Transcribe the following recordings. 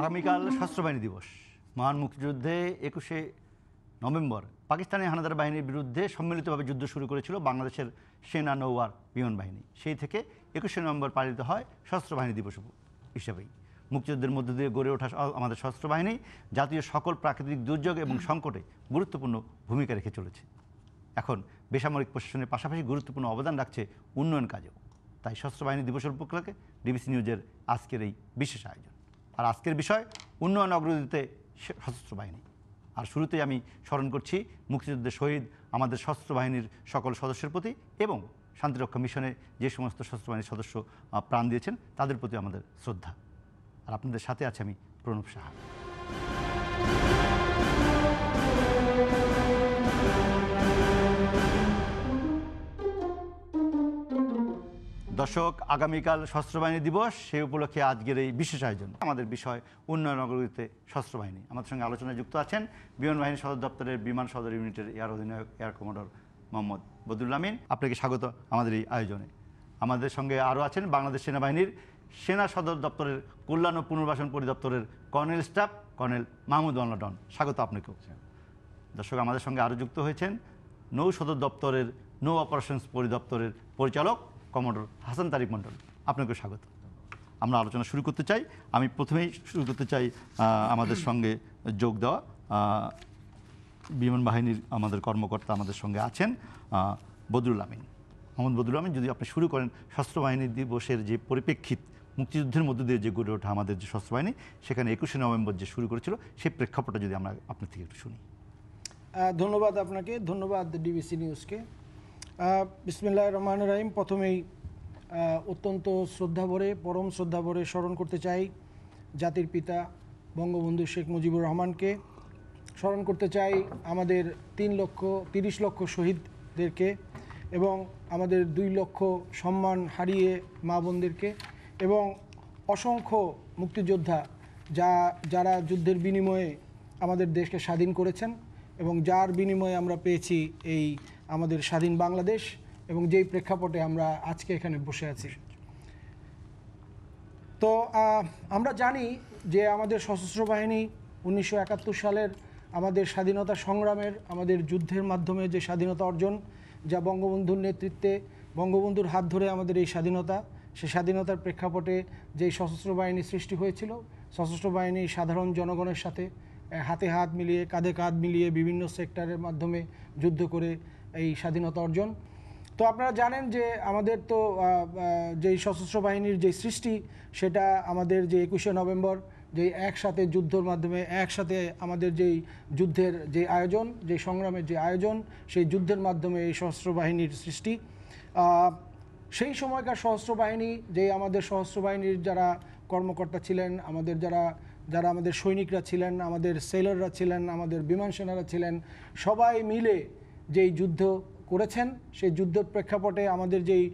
আগামীকাল বাহিনী দিবস মহান মুক্তিযুদ্ধে একুশে নভেম্বর পাকিস্তানি হানাদার বাহিনীর বিরুদ্ধে সম্মিলিতভাবে যুদ্ধ শুরু করেছিল বাংলাদেশের সেনা নৌয়ার বিমান বাহিনী সেই থেকে একুশে নভেম্বর পালিত হয় সশস্ত্র বাহিনী দিবস হিসেবেই মুক্তিযুদ্ধের মধ্য দিয়ে গড়ে ওঠা আমাদের সশস্ত্র বাহিনী জাতীয় সকল প্রাকৃতিক দুর্যোগ এবং সংকটে গুরুত্বপূর্ণ ভূমিকা রেখে চলেছে এখন বেসামরিক প্রশাসনের পাশাপাশি গুরুত্বপূর্ণ অবদান রাখছে উন্নয়ন কাজেও তাই সশস্ত্র বাহিনী দিবসের উপলক্ষে ডিবিসি নিউজের আজকের এই বিশেষ আয়োজন আর আজকের বিষয় উন্নয়ন অগ্রগতিতে সশস্ত্র বাহিনী আর শুরুতেই আমি স্মরণ করছি মুক্তিযুদ্ধের শহীদ আমাদের সশস্ত্র বাহিনীর সকল সদস্যের প্রতি এবং শান্তিরক্ষা মিশনে যে সমস্ত সশস্ত্র বাহিনীর সদস্য প্রাণ দিয়েছেন তাদের প্রতি আমাদের শ্রদ্ধা আর আপনাদের সাথে আছে আমি প্রণব সাহা দর্শক আগামীকাল বাহিনী দিবস সেই উপলক্ষে আজকের এই বিশেষ আয়োজন আমাদের বিষয় উন্নয়ন নগরীতে বাহিনী আমাদের সঙ্গে আলোচনায় যুক্ত আছেন বিমান বাহিনী সদর দপ্তরের বিমান সদর ইউনিটের এয়ার অধিনায়ক এয়ার কমান্ডার মোহাম্মদ বদুল আমিন আপনাকে স্বাগত আমাদের এই আয়োজনে আমাদের সঙ্গে আরও আছেন বাংলাদেশ সেনাবাহিনীর সেনা সদর দপ্তরের কল্যাণ ও পুনর্বাসন পরিদপ্তরের colonel staff colonel Mahmud Don স্বাগত আপনাকেও দর্শক আমাদের সঙ্গে আরও যুক্ত হয়েছেন নৌ সদর দপ্তরের নৌ অপারেশনস পরিদপ্তরের পরিচালক কমান্ডার হাসান তারিক মণ্ডল আপনাকে স্বাগত আমরা আলোচনা শুরু করতে চাই আমি প্রথমেই শুরু করতে চাই আমাদের সঙ্গে যোগ দেওয়া বিমান বাহিনীর আমাদের কর্মকর্তা আমাদের সঙ্গে আছেন বদরুল আমিন মোহাম্মদ বদরুল আমিন যদি আপনি শুরু করেন সশস্ত্র বাহিনী দিবসের যে পরিপ্রেক্ষিত মুক্তিযুদ্ধের মধ্য দিয়ে যে গড়ে ওঠা আমাদের যে সশস্ত্র বাহিনী সেখানে একুশে নভেম্বর যে শুরু করেছিল সেই প্রেক্ষাপটটা যদি আমরা আপনার থেকে একটু শুনি ধন্যবাদ আপনাকে ধন্যবাদ ডিবিসি নিউজকে বিসমিল্লাহ রহমান রাহিম প্রথমেই অত্যন্ত শ্রদ্ধাভরে পরম শ্রদ্ধাভরে স্মরণ করতে চাই জাতির পিতা বঙ্গবন্ধু শেখ মুজিবুর রহমানকে স্মরণ করতে চাই আমাদের তিন লক্ষ তিরিশ লক্ষ শহীদদেরকে এবং আমাদের দুই লক্ষ সম্মান হারিয়ে মা বোনদেরকে এবং অসংখ্য মুক্তিযোদ্ধা যা যারা যুদ্ধের বিনিময়ে আমাদের দেশকে স্বাধীন করেছেন এবং যার বিনিময়ে আমরা পেয়েছি এই আমাদের স্বাধীন বাংলাদেশ এবং যেই প্রেক্ষাপটে আমরা আজকে এখানে বসে আছি তো আমরা জানি যে আমাদের সশস্ত্র বাহিনী উনিশশো সালের আমাদের স্বাধীনতা সংগ্রামের আমাদের যুদ্ধের মাধ্যমে যে স্বাধীনতা অর্জন যা বঙ্গবন্ধুর নেতৃত্বে বঙ্গবন্ধুর হাত ধরে আমাদের এই স্বাধীনতা সে স্বাধীনতার প্রেক্ষাপটে যেই সশস্ত্র বাহিনী সৃষ্টি হয়েছিল সশস্ত্র বাহিনী সাধারণ জনগণের সাথে হাতে হাত মিলিয়ে কাঁধে কাঁধ মিলিয়ে বিভিন্ন সেক্টরের মাধ্যমে যুদ্ধ করে এই স্বাধীনতা অর্জন তো আপনারা জানেন যে আমাদের তো যেই সশস্ত্র বাহিনীর যে সৃষ্টি সেটা আমাদের যে একুশে নভেম্বর যে একসাথে যুদ্ধর মাধ্যমে একসাথে আমাদের যেই যুদ্ধের যে আয়োজন যে সংগ্রামের যে আয়োজন সেই যুদ্ধের মাধ্যমে এই সশস্ত্র বাহিনীর সৃষ্টি সেই সময়কার সশস্ত্র বাহিনী যে আমাদের সশস্ত্র বাহিনীর যারা কর্মকর্তা ছিলেন আমাদের যারা যারা আমাদের সৈনিকরা ছিলেন আমাদের সেলররা ছিলেন আমাদের বিমান সেনারা ছিলেন সবাই মিলে যেই যুদ্ধ করেছেন সেই যুদ্ধের প্রেক্ষাপটে আমাদের যেই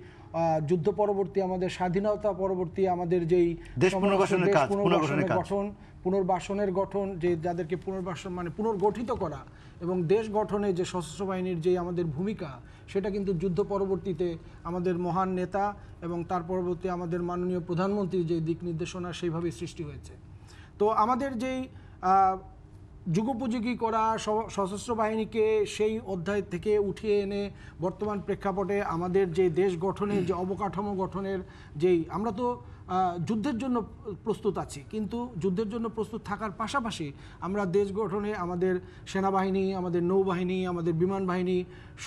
যুদ্ধ পরবর্তী আমাদের স্বাধীনতা পরবর্তী আমাদের যেই দেশ পুনর্বাসনের গঠন পুনর্বাসনের গঠন যে যাদেরকে পুনর্বাসন মানে পুনর্গঠিত করা এবং দেশ গঠনে যে সশস্ত্র বাহিনীর যে আমাদের ভূমিকা সেটা কিন্তু যুদ্ধ পরবর্তীতে আমাদের মহান নেতা এবং তার পরবর্তী আমাদের মাননীয় প্রধানমন্ত্রীর যে দিক নির্দেশনা সেইভাবে সৃষ্টি হয়েছে তো আমাদের যেই যুগোপযোগী করা সশস্ত্র বাহিনীকে সেই অধ্যায় থেকে উঠিয়ে এনে বর্তমান প্রেক্ষাপটে আমাদের যে দেশ গঠনের যে অবকাঠামো গঠনের যেই আমরা তো যুদ্ধের জন্য প্রস্তুত আছি কিন্তু যুদ্ধের জন্য প্রস্তুত থাকার পাশাপাশি আমরা দেশ গঠনে আমাদের সেনাবাহিনী আমাদের নৌবাহিনী আমাদের বিমান বাহিনী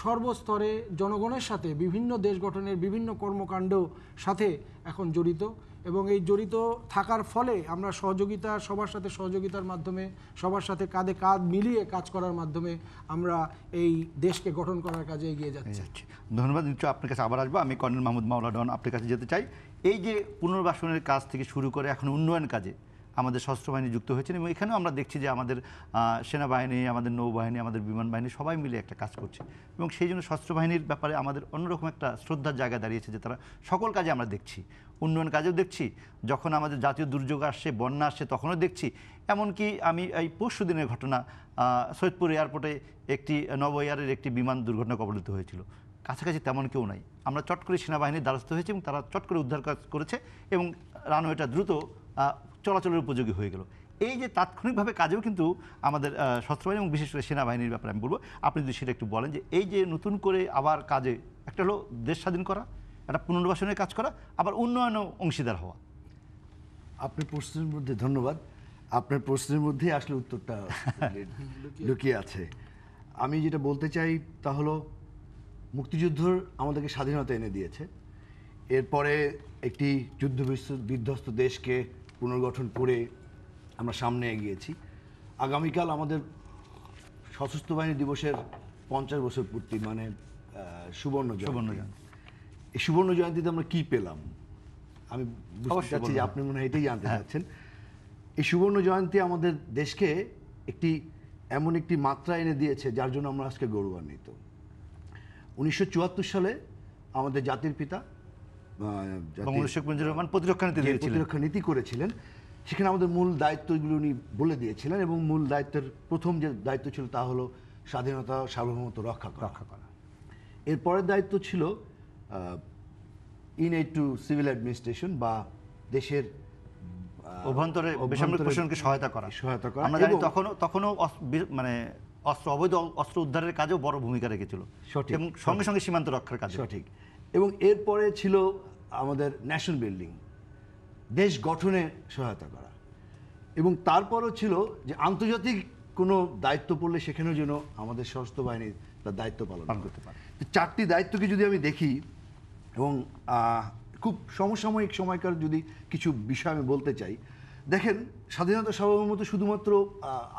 সর্বস্তরে জনগণের সাথে বিভিন্ন দেশ গঠনের বিভিন্ন কর্মকাণ্ড সাথে এখন জড়িত এবং এই জড়িত থাকার ফলে আমরা সহযোগিতা সবার সাথে সহযোগিতার মাধ্যমে সবার সাথে কাঁধে কাঁধ মিলিয়ে কাজ করার মাধ্যমে আমরা এই দেশকে গঠন করার কাজে এগিয়ে যাচ্ছি ধন্যবাদ নিশ্চয় আপনার কাছে আবার আসবো আমি কর্নেল মাহমুদ ডন আপনার কাছে যেতে চাই এই যে পুনর্বাসনের কাজ থেকে শুরু করে এখন উন্নয়ন কাজে আমাদের সশস্ত্র বাহিনী যুক্ত হয়েছেন এবং এখানেও আমরা দেখছি যে আমাদের সেনাবাহিনী আমাদের নৌবাহিনী আমাদের বিমান বাহিনী সবাই মিলে একটা কাজ করছে এবং সেই জন্য সশস্ত্র বাহিনীর ব্যাপারে আমাদের অন্যরকম একটা শ্রদ্ধার জায়গা দাঁড়িয়েছে যে তারা সকল কাজে আমরা দেখছি উন্নয়ন কাজেও দেখছি যখন আমাদের জাতীয় দুর্যোগ আসছে বন্যা আসছে তখনও দেখছি এমনকি আমি এই পরশু দিনের ঘটনা সৈয়দপুর এয়ারপোর্টে একটি নব এয়ারের একটি বিমান দুর্ঘটনা কবলিত হয়েছিল কাছাকাছি তেমন কেউ নাই আমরা চট করে সেনাবাহিনীর দ্বারস্থ হয়েছি এবং তারা চট করে উদ্ধার কাজ করেছে এবং রানওয়েটা দ্রুত চলাচলের উপযোগী হয়ে গেল এই যে তাৎক্ষণিকভাবে কাজেও কিন্তু আমাদের সশস্ত্রবাহিনী এবং বিশেষ করে সেনাবাহিনীর ব্যাপারে আমি বলবো আপনি যদি সেটা একটু বলেন যে এই যে নতুন করে আবার কাজে একটা হলো দেশ স্বাধীন করা একটা পুনর্বাসনের কাজ করা আবার উন্নয়ন অংশীদার হওয়া আপনার প্রশ্নের মধ্যে ধন্যবাদ আপনার প্রশ্নের মধ্যে আসলে উত্তরটা লুকিয়ে আছে আমি যেটা বলতে চাই তা হলো মুক্তিযুদ্ধ আমাদেরকে স্বাধীনতা এনে দিয়েছে এরপরে একটি যুদ্ধ বিধ্বস্ত দেশকে পুনর্গঠন করে আমরা সামনে এগিয়েছি আগামীকাল আমাদের সশস্ত্র বাহিনী দিবসের পঞ্চাশ বছর পূর্তি মানে সুবর্ণ সুবর্ণ জয়ন্তী এই সুবর্ণ জয়ন্তীতে আমরা কি পেলাম আমি বুঝতে চাচ্ছি যে আপনি মনে হয় এটাই জানতে হ্যাঁ। চাচ্ছেন এই সুবর্ণ জয়ন্তী আমাদের দেশকে একটি এমন একটি মাত্রা এনে দিয়েছে যার জন্য আমরা আজকে গৌরবান্বিত উনিশশো সালে আমাদের জাতির পিতা শেখ মুজিবুর রহমান প্রতিরক্ষা নীতি প্রতিরক্ষা নীতি করেছিলেন সেখানে আমাদের মূল দায়িত্বগুলো উনি বলে দিয়েছিলেন এবং মূল দায়িত্বের প্রথম যে দায়িত্ব ছিল তা হলো স্বাধীনতা সার্বভৌমত্ব রক্ষা করা রক্ষা করা এরপরের দায়িত্ব ছিল in aid to civil administration বা দেশের অভ্যন্তরে বেসামরিক প্রশাসনকে সহায়তা করা সহায়তা করা আমরা জানি তখনও তখনও মানে অস্ত্র অবৈধ অস্ত্র উদ্ধারের কাজেও বড় ভূমিকা রেখেছিল সঠিক এবং সঙ্গে সঙ্গে সীমান্ত রক্ষার কাজ সঠিক এবং এরপরে ছিল আমাদের ন্যাশন বিল্ডিং দেশ গঠনে সহায়তা করা এবং তারপরও ছিল যে আন্তর্জাতিক কোনো দায়িত্ব পড়লে সেখানেও যেন আমাদের সশস্ত্র বাহিনীর তার দায়িত্ব পালন করতে পারে চারটি দায়িত্বকে যদি আমি দেখি এবং খুব সমসাময়িক সময়কার যদি কিছু বিষয় আমি বলতে চাই দেখেন স্বাধীনতা সভার মতো শুধুমাত্র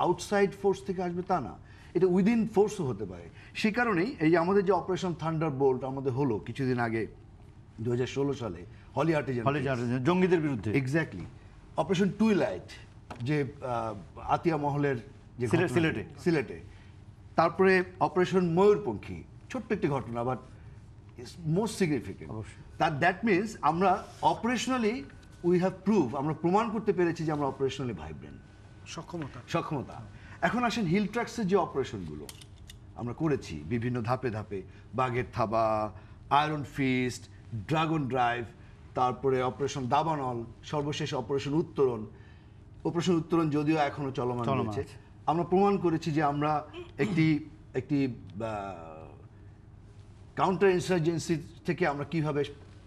আউটসাইড ফোর্স থেকে আসবে তা না এটা উইদিন ফোর্সও হতে পারে সে কারণেই এই যে আমাদের যে অপারেশন থান্ডার বোল্ট আমাদের হলো কিছুদিন আগে দু সালে হলি আর্টিজান জঙ্গিদের বিরুদ্ধে এক্স্যাক্টলি অপারেশন টুইলাইট যে আতিয়া মহলের যে সিলেটে সিলেটে তারপরে অপারেশন ময়ূরপঙ্খী ছোট্ট একটি ঘটনা বাট মোস্ট সিগনিফিকেন্ট তার দ্যাট মিনস আমরা অপারেশনালি উই হ্যাভ প্রুভ আমরা প্রমাণ করতে পেরেছি যে আমরা অপারেশনালি ভাইব্রেন্ট সক্ষমতা সক্ষমতা এখন আসেন হিল ট্র্যাক্সের যে অপারেশনগুলো আমরা করেছি বিভিন্ন ধাপে ধাপে বাঘের থাবা আয়রন ফিস্ট ড্রাগন ড্রাইভ তারপরে অপারেশন দাবানল সর্বশেষ অপারেশন উত্তরণ অপারেশন উত্তরণ যদিও এখনও চলমান রয়েছে আমরা প্রমাণ করেছি যে আমরা একটি একটি কাউন্টার ইনসার্জেন্সি থেকে আমরা কিভাবে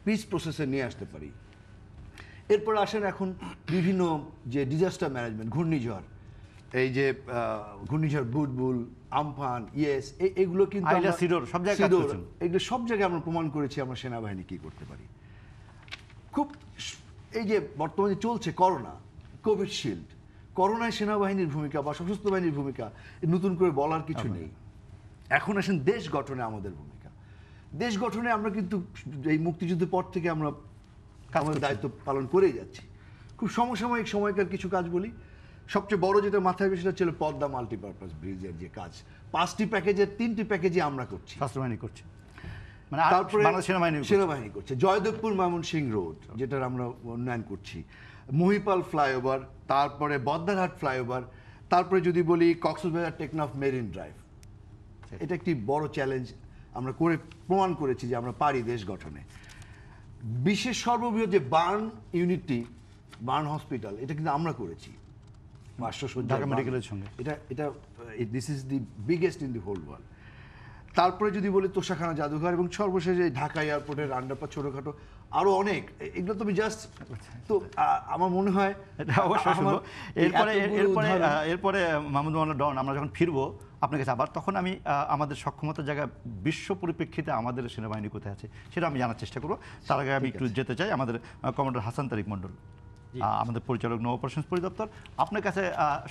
পিস প্রসেসে নিয়ে আসতে পারি এরপর আসেন এখন বিভিন্ন যে ডিজাস্টার ম্যানেজমেন্ট ঘূর্ণিঝড় এই যে ঘূর্ণিঝড় বুটবুল আমফান ইয়েস এগুলো কিন্তু সব জায়গায় এগুলো সব জায়গায় আমরা প্রমাণ করেছি আমরা সেনাবাহিনী কি করতে পারি খুব এই যে বর্তমানে চলছে করোনা কোভিডশিল্ড করোনায় সেনাবাহিনীর ভূমিকা বা সশস্ত্র বাহিনীর ভূমিকা নতুন করে বলার কিছু নেই এখন আসেন দেশ গঠনে আমাদের ভূমিকা দেশ গঠনে আমরা কিন্তু এই মুক্তিযুদ্ধের পর থেকে আমরা আমাদের দায়িত্ব পালন করেই যাচ্ছি খুব সমসাময়িক সময়কার কিছু কাজ বলি সবচেয়ে বড় যেটা মাথায় সেটা ছিল পদ্মা মাল্টিপারপাস ব্রিজের যে কাজ পাঁচটি প্যাকেজের তিনটি প্যাকেজে আমরা করছি স্বাস্থ্যবাহিনী করছে মানে তারপরে সেনাবাহিনী সেনাবাহিনী করছে জয়দেবপুর সিং রোড যেটার আমরা উন্নয়ন করছি মহিপাল ফ্লাইওভার তারপরে বদ্দারহাট ফ্লাইওভার তারপরে যদি বলি কক্সবাজার টেকনাফ মেরিন ড্রাইভ এটা একটি বড় চ্যালেঞ্জ আমরা করে প্রমাণ করেছি যে আমরা পারি দেশ গঠনে বিশ্বের সর্ববৃহৎ যে বার্ন ইউনিটটি বার্ন হসপিটাল এটা কিন্তু আমরা করেছি তারপরে যদি বলি তোষাখানা জাদুঘর এবং সর্বশেষে ঢাকা এয়ারপোর্টের আন্ডারপাস ছোটখাটো আরো অনেক এগুলো তুমি জাস্ট তো আচ্ছা, আমার মনে হয় এরপরে এরপরে এরপরে মাহমুদ ডন আমরা যখন ফিরবো আপনার কাছে আবার তখন আমি আমাদের সক্ষমতার জায়গায় বিশ্ব পরিপ্রেক্ষিতে আমাদের সেনাবাহিনী কোথায় আছে সেটা আমি জানার চেষ্টা করবো তার আচ্ছা, আগে আমি একটু যেতে চাই আমাদের কমান্ডার হাসান তারিক মন্ডল আমাদের পরিচালক নৌ অপারেশন পরিদপ্তর আপনার কাছে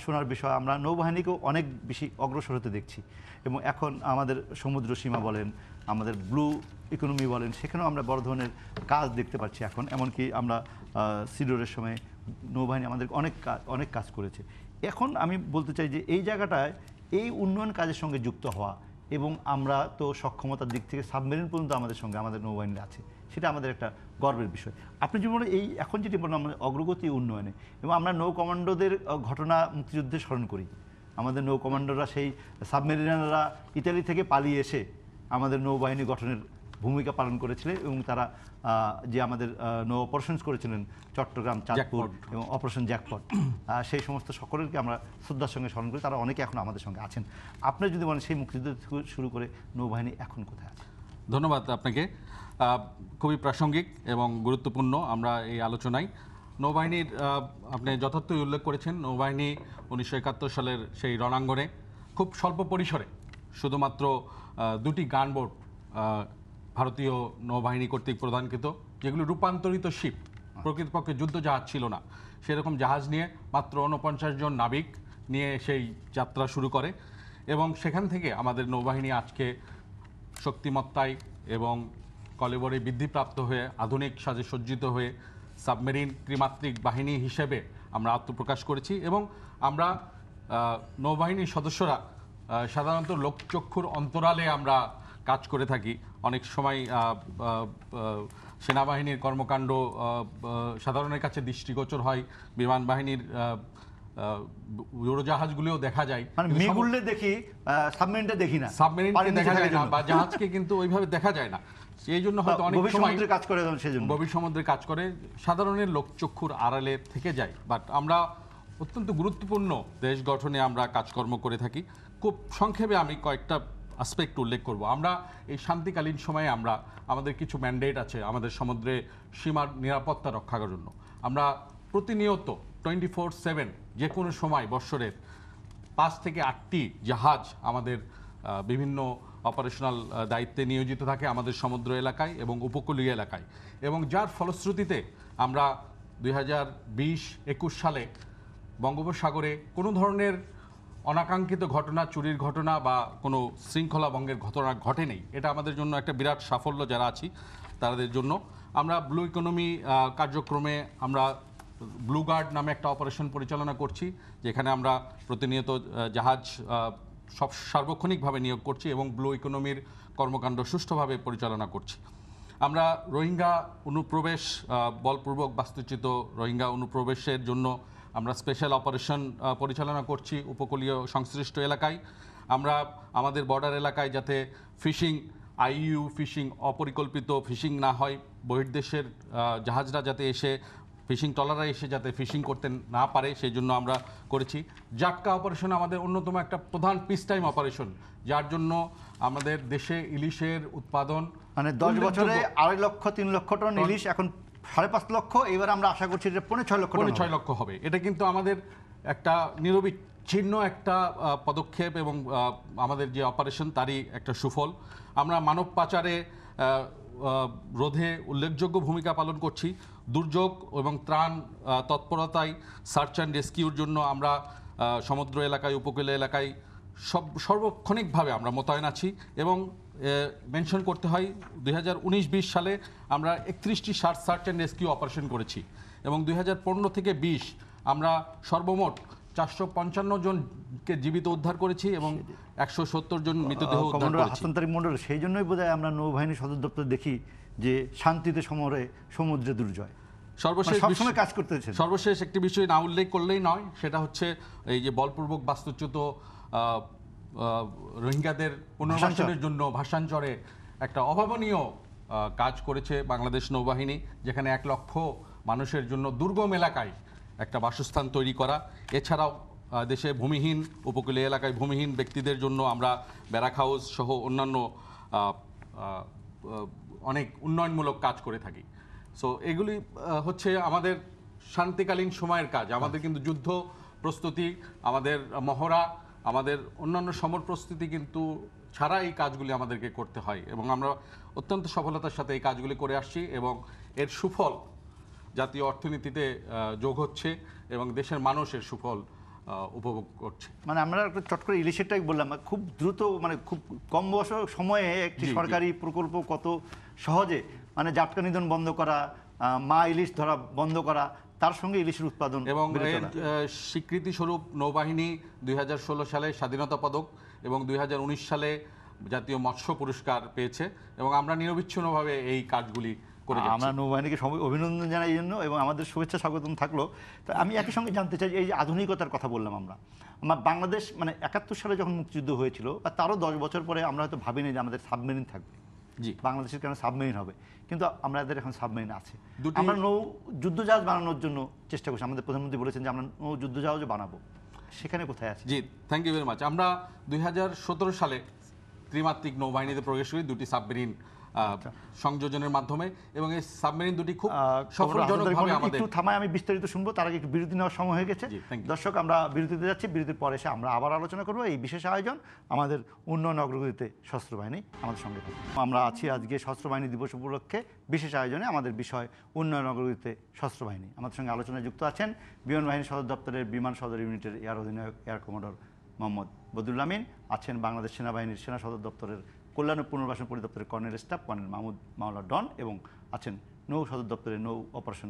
শোনার বিষয় আমরা নৌবাহিনীকেও অনেক বেশি অগ্রসর হতে দেখছি এবং এখন আমাদের সমুদ্র সীমা বলেন আমাদের ব্লু ইকোনমি বলেন সেখানেও আমরা বড় ধরনের কাজ দেখতে পাচ্ছি এখন এমনকি আমরা সিডোরের সময় নৌবাহিনী আমাদের অনেক অনেক কাজ করেছে এখন আমি বলতে চাই যে এই জায়গাটায় এই উন্নয়ন কাজের সঙ্গে যুক্ত হওয়া এবং আমরা তো সক্ষমতার দিক থেকে সাবমেরিন পর্যন্ত আমাদের সঙ্গে আমাদের নৌবাহিনী আছে সেটা আমাদের একটা গর্বের বিষয় আপনি যেমন এই এখন যেটি বললাম আমাদের অগ্রগতি উন্নয়নে এবং আমরা নৌ কমান্ডোদের ঘটনা মুক্তিযুদ্ধে স্মরণ করি আমাদের নৌ কমান্ডোরা সেই সাবমেরিনাররা ইতালি থেকে পালিয়ে এসে আমাদের নৌবাহিনী গঠনের ভূমিকা পালন করেছিলেন এবং তারা যে আমাদের নৌ অপারেশনস করেছিলেন চট্টগ্রাম চাঁদপুর এবং অপারেশন জ্যাকপট সেই সমস্ত সকলেরকে আমরা শ্রদ্ধার সঙ্গে স্মরণ করি তারা অনেকে এখন আমাদের সঙ্গে আছেন আপনি যদি বলেন সেই মুক্তিযুদ্ধ শুরু করে নৌবাহিনী এখন কোথায় আছে ধন্যবাদ আপনাকে খুবই প্রাসঙ্গিক এবং গুরুত্বপূর্ণ আমরা এই আলোচনায় নৌবাহিনীর আপনি যথার্থই উল্লেখ করেছেন নৌবাহিনী উনিশশো সালের সেই রণাঙ্গনে খুব স্বল্প পরিসরে শুধুমাত্র দুটি বোর্ড ভারতীয় নৌবাহিনী কর্তৃক প্রদানকৃত যেগুলো রূপান্তরিত শিপ আচ্ছা। প্রকৃতপক্ষে যুদ্ধ জাহাজ ছিল না সেরকম জাহাজ নিয়ে মাত্র উনপঞ্চাশ জন নাবিক নিয়ে সেই যাত্রা শুরু করে এবং সেখান থেকে আমাদের নৌবাহিনী আজকে শক্তিমত্তায় এবং কলেবরে বৃদ্ধিপ্রাপ্ত হয়ে আধুনিক সাজে সজ্জিত হয়ে সাবমেরিন ত্রিমাত্রিক বাহিনী হিসেবে আমরা আত্মপ্রকাশ করেছি এবং আমরা নৌবাহিনীর সদস্যরা সাধারণত লোকচক্ষুর অন্তরালে আমরা কাজ করে থাকি অনেক সময় সেনাবাহিনীর কর্মকাণ্ড সাধারণের কাছে দৃষ্টিগোচর হয় বিমান বাহিনীর উড়োজাহাজগুলিও দেখা যায় মানে মেঘুললে দেখি সাবমেরিনটা দেখি না সাবমেরিনকে দেখা যায় না বা জাহাজকে কিন্তু ওইভাবে দেখা যায় না সেই জন্য হয়তো অনেক সময় কাজ করে সেজন্য গভীর সমুদ্রে কাজ করে সাধারণের লোকচক্ষুর আড়ালে থেকে যায় বাট আমরা অত্যন্ত গুরুত্বপূর্ণ দেশ গঠনে আমরা কাজকর্ম করে থাকি খুব সংক্ষেপে আমি কয়েকটা আসপেক্ট উল্লেখ করব আমরা এই শান্তিকালীন সময়ে আমরা আমাদের কিছু ম্যান্ডেট আছে আমাদের সমুদ্রে সীমার নিরাপত্তা রক্ষা করার জন্য আমরা প্রতিনিয়ত টোয়েন্টি ফোর সেভেন যে কোনো সময় বৎসরের পাঁচ থেকে আটটি জাহাজ আমাদের বিভিন্ন অপারেশনাল দায়িত্বে নিয়োজিত থাকে আমাদের সমুদ্র এলাকায় এবং উপকূলীয় এলাকায় এবং যার ফলশ্রুতিতে আমরা দুই হাজার সালে বঙ্গোপসাগরে কোনো ধরনের অনাকাঙ্ক্ষিত ঘটনা চুরির ঘটনা বা কোনো শৃঙ্খলা ভঙ্গের ঘটনা ঘটে নেই এটা আমাদের জন্য একটা বিরাট সাফল্য যারা আছি তাদের জন্য আমরা ব্লু ইকোনমি কার্যক্রমে আমরা ব্লু গার্ড নামে একটা অপারেশন পরিচালনা করছি যেখানে আমরা প্রতিনিয়ত জাহাজ সব সার্বক্ষণিকভাবে নিয়োগ করছি এবং ব্লু ইকোনমির কর্মকাণ্ড সুষ্ঠুভাবে পরিচালনা করছি আমরা রোহিঙ্গা অনুপ্রবেশ বলপূর্বক বাস্তুচিত রোহিঙ্গা অনুপ্রবেশের জন্য আমরা স্পেশাল অপারেশন পরিচালনা করছি উপকূলীয় সংশ্লিষ্ট এলাকায় আমরা আমাদের বর্ডার এলাকায় যাতে ফিশিং আইইউ ফিশিং অপরিকল্পিত ফিশিং না হয় বহির্দেশের জাহাজরা যাতে এসে ফিশিং ট্রলাররা এসে যাতে ফিশিং করতে না পারে সেই জন্য আমরা করেছি জাটকা অপারেশন আমাদের অন্যতম একটা প্রধান পিস টাইম অপারেশন যার জন্য আমাদের দেশে ইলিশের উৎপাদন মানে দশ বছরে আড়াই লক্ষ তিন লক্ষ টন ইলিশ এখন সাড়ে পাঁচ লক্ষ এবার আমরা আশা করছি যে পৌনে ছয় লক্ষ পৌনে ছয় লক্ষ হবে এটা কিন্তু আমাদের একটা নিরবিচ্ছিন্ন একটা পদক্ষেপ এবং আমাদের যে অপারেশন তারই একটা সুফল আমরা মানব পাচারে রোধে উল্লেখযোগ্য ভূমিকা পালন করছি দুর্যোগ এবং ত্রাণ তৎপরতায় সার্চ অ্যান্ড রেস্কিউর জন্য আমরা সমুদ্র এলাকায় উপকূল এলাকায় সব সর্বক্ষণিকভাবে আমরা মোতায়েন আছি এবং মেনশন করতে হয় দুই হাজার সালে আমরা একত্রিশটি search search and rescue operation করেছি এবং দুই থেকে বিশ আমরা সর্বমোট চারশো পঞ্চান্ন জনকে জীবিত উদ্ধার করেছি এবং একশো সত্তর জন মৃতদেহ হাসান মন্ডল সেই জন্যই বোধহয় আমরা নৌবাহিনী সদর দপ্তর দেখি যে শান্তিতে সমরে সমুদ্রে দুর্জয় সর্বশেষ মানে কাজ করতেছে সর্বশেষ একটি বিষয় না উল্লেখ করলেই নয় সেটা হচ্ছে এই যে বলপূর্বক বাস্তুচ্যুত রোহিঙ্গাদের পুনর্বাসনের জন্য ভাষাঞ্চরে একটা অভাবনীয় কাজ করেছে বাংলাদেশ নৌবাহিনী যেখানে এক লক্ষ মানুষের জন্য দুর্গম এলাকায় একটা বাসস্থান তৈরি করা এছাড়াও দেশে ভূমিহীন উপকূলীয় এলাকায় ভূমিহীন ব্যক্তিদের জন্য আমরা ব্যারাক হাউস সহ অন্যান্য অনেক উন্নয়নমূলক কাজ করে থাকি সো এগুলি হচ্ছে আমাদের শান্তিকালীন সময়ের কাজ আমাদের কিন্তু যুদ্ধ প্রস্তুতি আমাদের মহড়া আমাদের অন্যান্য সমর প্রস্তুতি কিন্তু ছাড়া এই কাজগুলি আমাদেরকে করতে হয় এবং আমরা অত্যন্ত সফলতার সাথে এই কাজগুলি করে আসছি এবং এর সুফল জাতীয় অর্থনীতিতে যোগ হচ্ছে এবং দেশের মানুষের সুফল উপভোগ করছে মানে আমরা একটা চট করে ইলিশেরটাই বললাম খুব দ্রুত মানে খুব কম বয়স সময়ে একটি সরকারি প্রকল্প কত সহজে মানে জাটকা নিধন বন্ধ করা মা ইলিশ ধরা বন্ধ করা তার সঙ্গে ইলিশের উৎপাদন এবং স্বীকৃতি স্বরূপ নৌবাহিনী দুই সালে স্বাধীনতা পদক এবং দুই সালে জাতীয় মৎস্য পুরস্কার পেয়েছে এবং আমরা নিরবিচ্ছিন্নভাবে এই কাজগুলি করে আমরা নৌবাহিনীকে অভিনন্দন জানাই জন্য এবং আমাদের শুভেচ্ছা স্বাগতম থাকলো তো আমি একই সঙ্গে জানতে চাই এই আধুনিকতার কথা বললাম আমরা আমার বাংলাদেশ মানে একাত্তর সালে যখন মুক্তিযুদ্ধ হয়েছিল তারও দশ বছর পরে আমরা হয়তো ভাবিনি যে আমাদের সাবমেরিন থাকবে বাংলাদেশের কারণে সাবমেরিন হবে কিন্তু আমাদের এখন সাবমেরিন আছে আমরা নৌ যুদ্ধজাহাজ বানানোর জন্য চেষ্টা করছি আমাদের প্রধানমন্ত্রী বলেছেন যে আমরা নৌ যুদ্ধজাহাজ বানাবো সেখানে কোথায় আছে জি থ্যাংক ইউ ভেরি মাচ আমরা দুই সালে ত্রিমাত্রিক নৌবাহিনীতে প্রবেশ করি দুটি সাবমেরিন আচ্ছা। সংযোজনের মাধ্যমে এবং এই সাবমেরিন দুটি খুব সফলজনকভাবে আমাদের একটু থামায় আমি বিস্তারিত শুনবো তার আগে একটু বিরতি নেওয়ার সময় হয়ে গেছে দর্শক আমরা বিরতিতে যাচ্ছি বিরতির পরে এসে আমরা আবার আলোচনা করব এই বিশেষ আয়োজন আমাদের উন্নয়ন অগ্রগতিতে সশস্ত্র বাহিনী আমাদের সঙ্গে আমরা আছি আজকে সশস্ত্র বাহিনী দিবস উপলক্ষে বিশেষ আয়োজনে আমাদের বিষয় উন্নয়ন অগ্রগতিতে সশস্ত্র বাহিনী আমাদের সঙ্গে আলোচনায় যুক্ত আছেন বিমান বাহিনী সদর দপ্তরের বিমান সদর ইউনিটের এয়ার অধিনায়ক এয়ার কমান্ডার মোহাম্মদ বদুল্লামিন আছেন বাংলাদেশ সেনাবাহিনীর সেনা সদর দপ্তরের কল্যাণ ও পুনর্বাসন পরিদপ্তরের colonel staff colonel Mahmud Maula Don এবং আছেন নৌ সদর দপ্তরের নৌ অপারেশন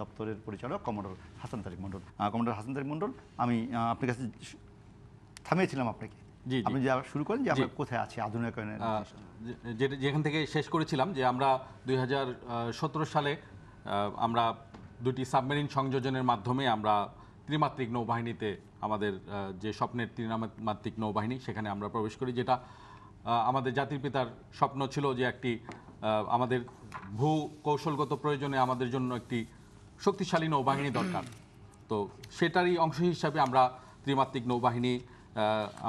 দপ্তরের পরিচালক কমান্ডার হাসান তারিক মণ্ডল কমান্ডার হাসান তারিক মণ্ডল আমি আপনার কাছে থামিয়েছিলাম আপনাকে আপনি যা শুরু করেন যে আমরা কোথায় আছি আধুনিকায়নের যেখান থেকে শেষ করেছিলাম যে আমরা দুই সালে আমরা দুটি সাবমেরিন সংযোজনের মাধ্যমে আমরা ত্রিমাত্রিক নৌবাহিনীতে আমাদের যে স্বপ্নের ত্রিমাত্রিক নৌবাহিনী সেখানে আমরা প্রবেশ করি যেটা আমাদের জাতির পিতার স্বপ্ন ছিল যে একটি আমাদের ভূ কৌশলগত প্রয়োজনে আমাদের জন্য একটি শক্তিশালী নৌবাহিনী দরকার তো সেটারই অংশ হিসাবে আমরা ত্রিমাত্রিক নৌবাহিনী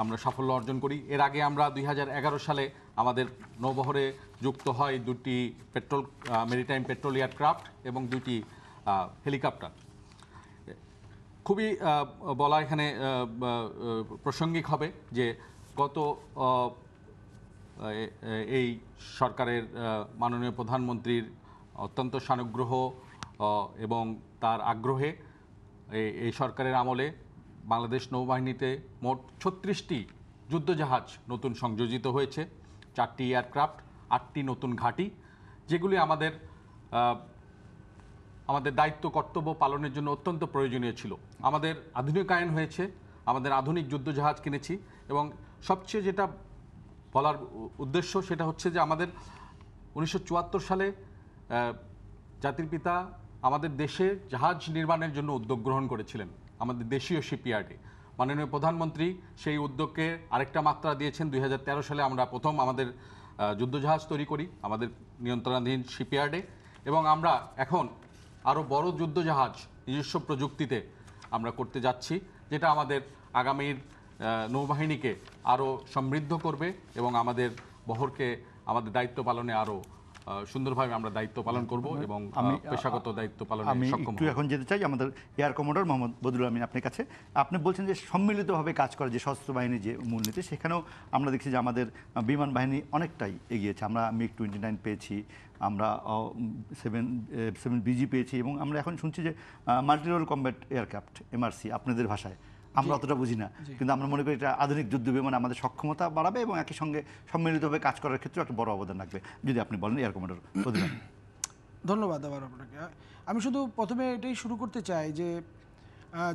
আমরা সাফল্য অর্জন করি এর আগে আমরা দুই সালে আমাদের নৌবহরে যুক্ত হয় দুটি পেট্রোল মেরিটাইম পেট্রোল এয়ারক্রাফট এবং দুটি হেলিকপ্টার খুবই বলা এখানে প্রাসঙ্গিক হবে যে গত এই সরকারের মাননীয় প্রধানমন্ত্রীর অত্যন্ত সানুগ্রহ এবং তার আগ্রহে এই সরকারের আমলে বাংলাদেশ নৌবাহিনীতে মোট ছত্রিশটি যুদ্ধজাহাজ নতুন সংযোজিত হয়েছে চারটি এয়ারক্রাফট আটটি নতুন ঘাঁটি যেগুলি আমাদের আমাদের দায়িত্ব কর্তব্য পালনের জন্য অত্যন্ত প্রয়োজনীয় ছিল আমাদের আধুনিকায়ন হয়েছে আমাদের আধুনিক যুদ্ধজাহাজ কিনেছি এবং সবচেয়ে যেটা বলার উদ্দেশ্য সেটা হচ্ছে যে আমাদের উনিশশো সালে জাতির পিতা আমাদের দেশে জাহাজ নির্মাণের জন্য উদ্যোগ গ্রহণ করেছিলেন আমাদের দেশীয় শিপইয়ার্ডে মাননীয় প্রধানমন্ত্রী সেই উদ্যোগকে আরেকটা মাত্রা দিয়েছেন দুই সালে আমরা প্রথম আমাদের যুদ্ধজাহাজ তৈরি করি আমাদের নিয়ন্ত্রণাধীন শিপইয়ার্ডে এবং আমরা এখন আরও বড় যুদ্ধজাহাজ নিজস্ব প্রযুক্তিতে আমরা করতে যাচ্ছি যেটা আমাদের আগামীর নৌবাহিনীকে আরও সমৃদ্ধ করবে এবং আমাদের বহরকে আমাদের দায়িত্ব পালনে আরও সুন্দরভাবে আমরা দায়িত্ব পালন করব এবং আমি পেশাগত দায়িত্ব পালনে আমি একটু এখন যেতে চাই আমাদের এয়ার কমান্ডার মোহাম্মদ বদুল আমিন আপনার কাছে আপনি বলছেন যে সম্মিলিতভাবে কাজ করে যে সশস্ত্র বাহিনী যে মূলনীতি সেখানেও আমরা দেখছি যে আমাদের বিমান বাহিনী অনেকটাই এগিয়েছে আমরা মিগ টোয়েন্টি নাইন পেয়েছি আমরা সেভেন সেভেন বিজি পেয়েছি এবং আমরা এখন শুনছি যে মাল্টিরোল কম্ব্যাট এয়ারক্রাফট এমআরসি আপনাদের ভাষায় আমরা অতটা বুঝি না কিন্তু আমরা মনে করি এটা আধুনিক যুদ্ধ বিমান মানে আমাদের সক্ষমতা বাড়াবে এবং একই সঙ্গে সম্মিলিতভাবে কাজ করার ক্ষেত্রে একটা বড় অবদান রাখবে যদি আপনি বলেন এয়ার কমান্ডার অধিনায়ক ধন্যবাদ আবার আপনাকে আমি শুধু প্রথমে এটাই শুরু করতে চাই যে